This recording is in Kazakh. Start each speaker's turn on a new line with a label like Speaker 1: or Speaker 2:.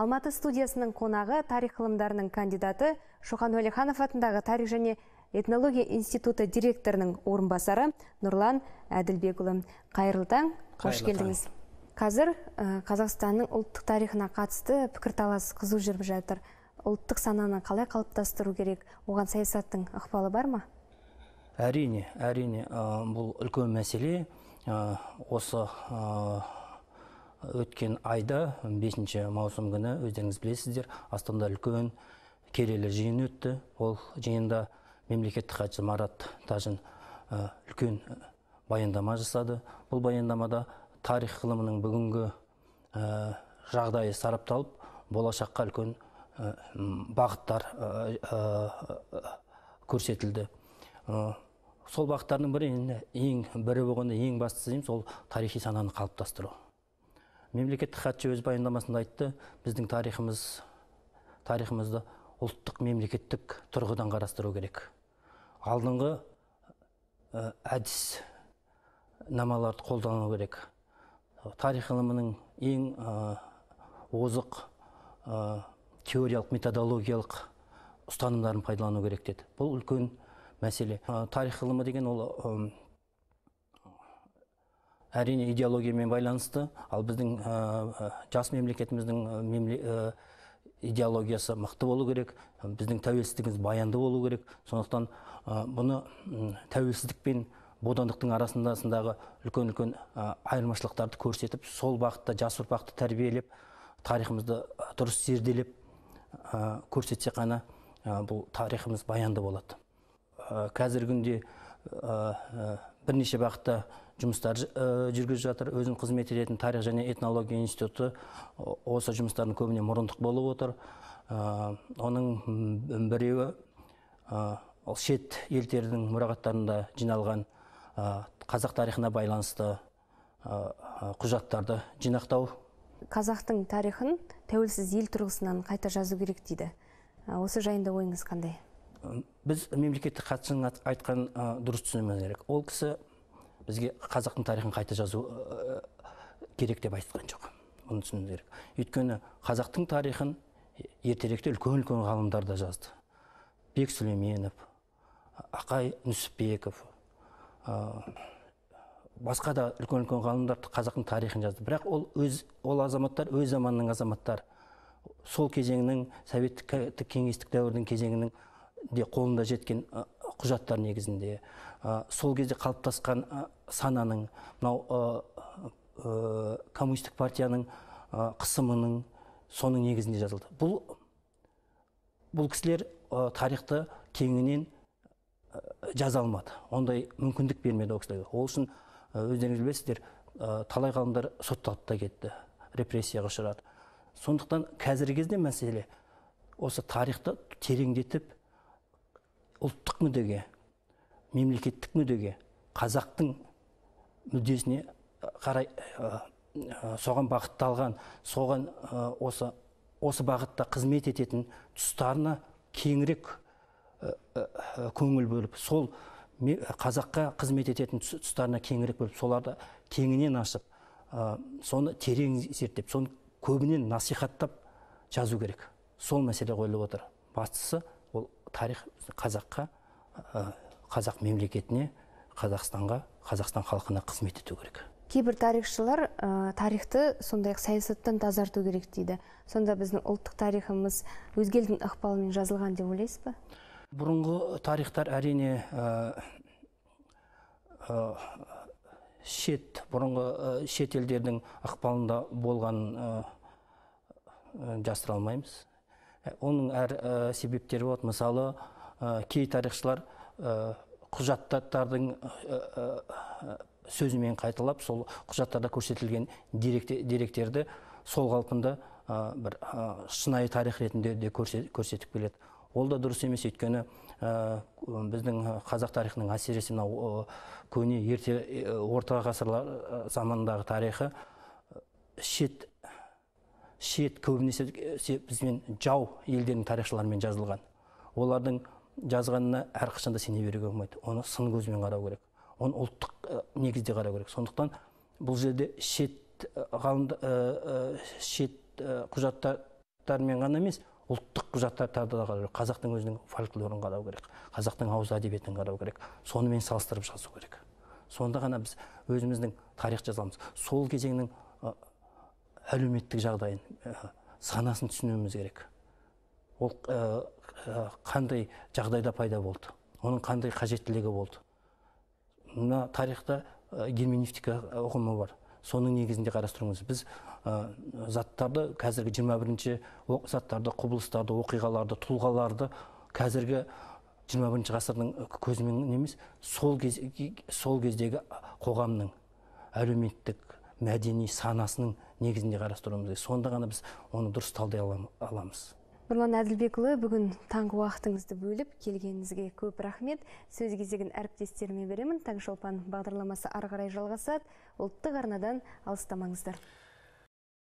Speaker 1: Алматы студиясының қонағы тарих ғылымдарының кандидаты Шоқан Уәлиханов атындағы тарих және этнология институты директорының орынбасары Нұрлан Әділбекұлы. Қайырлы таң, қош келдіңіз. Қазір э, Қазақстанның ұлттық тарихына қатысты пікірталас қызу жүріп жатыр. Ұлттық сананы қалай қалыптастыру керек? Оған саясаттың ықпалы бар ма?
Speaker 2: Әрине, әрине, бұл үлкен мәселе. осы өткен айда 5 маусым күні өздеріңіз білесіздер астанада үлкен келелі жиын өтті ол жиында мемлекеттік хатшы марат тажин үлкен баяндама жасады бұл баяндамада тарих ғылымының бүгінгі жағдайы сарапталып болашаққа үлкен бағыттар көрсетілді сол бағыттардың бірі ең бірі болғанда ең бастысы деймін сол тарихи сананы қалыптастыру мемлекеттік хатшы өз баяндамасында айтты біздің тарихымыз тарихымызды ұлттық мемлекеттік тұрғыдан қарастыру керек алдыңғы ә, әдіс намаларды қолдану керек тарих ғылымының ең ә, озық ә, теориялық методологиялық ұстанымдарын пайдалану керек деді бұл үлкен мәселе тарих ғылымы деген ол әрине идеологиямен байланысты ал біздің ә, жас мемлекетіміздің э, идеологиясы мықты болу керек біздің тәуелсіздігіміз баянды болу керек сондықтан бұны тәуелсіздік пен бодандықтың арасындағы үлкен үлкен айырмашылықтарды көрсетіп сол бағытта жас ұрпақты тәрбиелеп тарихымызды дұрыс зерделеп көрсетсе қана бұл тарихымыз баянды болады қазіргі күнде бірнеше бағытта жұмыстар э, жүргізіп жатыр өзім қызмет ететін тарих және этнология институты осы жұмыстардың көбіне мұрындық болып отыр э, оның біреуі э, ол шет елдердің мұрағаттарында жиналған қазақ тарихына байланысты құжаттарды жинақтау
Speaker 1: қазақтың тарихын тәуелсіз ел тұрғысынан қайта жазу керек дейді осы жайында ойыңыз қандай
Speaker 2: біз мемлекеттік хатшының айтқан дұрыс түсінуіміз керек ол кісі бізге қазақтың тарихын қайта жазу ә, керек деп айтқан жоқ оны түсіну керек өйткені қазақтың тарихын ертеректе үлкен үлкен ғалымдар да жазды бек сүлейменов ақай нүсіпбеков ә, басқа да үлкен үлкен ғалымдар қазақтың тарихын жазды бірақ ол өз ол азаматтар өз заманның азаматтары сол кезеңнің советтік кеңестік дәуірдің кезеңінің де қолында жеткен э, құжаттар негізінде сол кезде қалыптасқан ә, сананың мынау коммунистік партияның қысымының соның негізінде жазылды бұл бұл кісілер тарихты кеңінен жаза алмады ондай мүмкіндік бермеді ол кісілерге ол үшін өздеріңіз білесіздер талай ғалымдар сотталып та кетті репрессияға ұшырады сондықтан қазіргі кезде мәселе осы тарихты тереңдетіп ұлттық мүддеге мемлекеттік мүддеге қазақтың мүддесіне қарай соған бағытталған соған осы осы бағытта қызмет ететін тұстарына кеңірек көңіл бөліп сол қазаққа қызмет ететін тұстарына кеңірек бөліп соларды кеңінен ашып соны терең зерттеп соны көбінен насихаттап жазу керек сол мәселе қойылып отыр бастысы тарих қазаққа қазақ мемлекетіне қазақстанға қазақстан халқына қызмет ету керек
Speaker 1: кейбір тарихшылар ә, тарихты сондай ақ саясаттан тазарту керек дейді сонда біздің ұлттық тарихымыз өзге елдің ықпалымен жазылған деп ойлайсыз ба
Speaker 2: бұрынғы тарихтар әрине шет бұрынғы шет елдердің ықпалында болғанын жасыра алмаймыз Э, оның әр ә, себептері болады мысалы ә, кей тарихшылар ә, құжаттардың сөзімен қайталап сол құжаттарда көрсетілген деректерді сол қалпында бір шынайы тарих ретінде де көрсетіп келеді ол да дұрыс емес өйткені біздің қазақ тарихының әсіресе мынау көне ерте орта ғасырлар заманындағы тарихы шет шет көбінесе э, бізбен жау елдердің тарихшыларымен жазылған олардың жазғанына әрқашан да сене беруге болмайды оны сын көзбен қарау керек оны ұлттық э, негізде қарау керек сондықтан бұл жерде шет э, ғалым шет құжаттармен ғана емес ұлттық құжаттарды да қарау керек қазақтың өзінің фольклорын қарау керек қазақтың ауыз әдебиетін қарау керек сонымен салыстырып жазу керек сонда ғана біз өзіміздің тарих жазамыз сол кезеңнің әлеуметтік жағдайын э, санасын түсінуіміз керек ол э, э, қандай жағдайда пайда болды оның қандай қажеттілігі болды мына тарихта герменевтика ұғымы бар соның негізінде қарастыруымыз біз заттарды қазіргі 21 бірінші заттарды құбылыстарды оқиғаларды тұлғаларды қазіргі 21 бірінші ғасырдың көзімен емес сол, кез, сол кездегі қоғамның әлеуметтік мәдени санасының негізінде қарастыруымыз керек сонда ғана біз оны дұрыс талдай аламыз
Speaker 1: нұрлан әділбекұлы бүгін таңғы уақытыңызды бөліп келгеніңізге көп рахмет сөз кезегін әріптестеріме беремін таңшолпан бағдарламасы ары қарай жалғасады ұлттық арнадан алыстамаңыздар